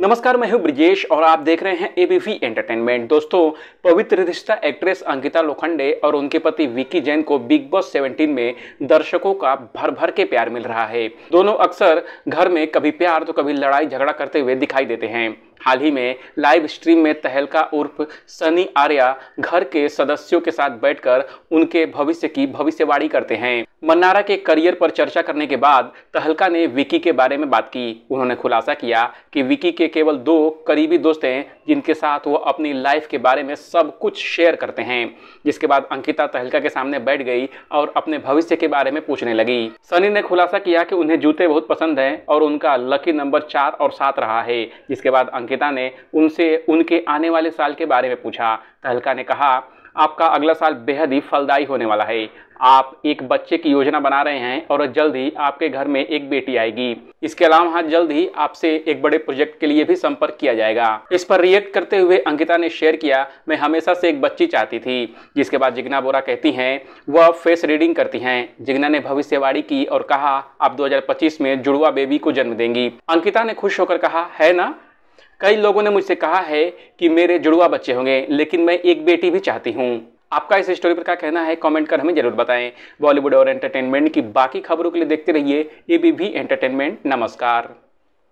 नमस्कार मैं हूं ब्रिजेश और आप देख रहे हैं एबीवी एंटरटेनमेंट दोस्तों पवित्र रिश्ता एक्ट्रेस अंकिता लोखंडे और उनके पति विकी जैन को बिग बॉस 17 में दर्शकों का भर भर के प्यार मिल रहा है दोनों अक्सर घर में कभी प्यार तो कभी लड़ाई झगड़ा करते हुए दिखाई देते हैं हाल ही में लाइव स्ट्रीम में तहलका उर्फ सनी आर्या घर के सदस्यों के साथ बैठकर उनके भविष्य की भविष्यवाणी करते हैं मन्नारा के करियर पर चर्चा करने के बाद तहलका ने विकी के बारे में बात की उन्होंने खुलासा किया कि विकी के केवल दो करीबी दोस्त हैं जिनके साथ वो अपनी लाइफ के बारे में सब कुछ शेयर करते हैं जिसके बाद अंकिता तहलका के सामने बैठ गई और अपने भविष्य के बारे में पूछने लगी सनी ने खुलासा किया कि उन्हें जूते बहुत पसंद हैं और उनका लकी नंबर चार और सात रहा है जिसके बाद अंकिता अंकिता ने उनसे उनके आने वाले साल के बारे में पूछा तहलका तो ने कहा आपका अगला साल बेहद ही फलदायी होने वाला है आप एक बच्चे की योजना बना रहे हैं और जल्द ही आपके घर में एक बेटी आएगी इसके अलावा हाँ जल्द ही आपसे एक बड़े प्रोजेक्ट के लिए भी संपर्क किया जाएगा इस पर रिएक्ट करते हुए अंकिता ने शेयर किया मैं हमेशा से एक बच्ची चाहती थी जिसके बाद जिग्ना बोरा कहती हैं वह फेस रीडिंग करती हैं जिग्ना ने भविष्यवाणी की और कहा आप दो में जुड़वा बेबी को जन्म देंगी अंकिता ने खुश होकर कहा है ना कई लोगों ने मुझसे कहा है कि मेरे जुड़वा बच्चे होंगे लेकिन मैं एक बेटी भी चाहती हूँ आपका इस स्टोरी पर क्या कहना है कमेंट कर हमें जरूर बताएं बॉलीवुड और एंटरटेनमेंट की बाकी खबरों के लिए देखते रहिए एबीवी एंटरटेनमेंट नमस्कार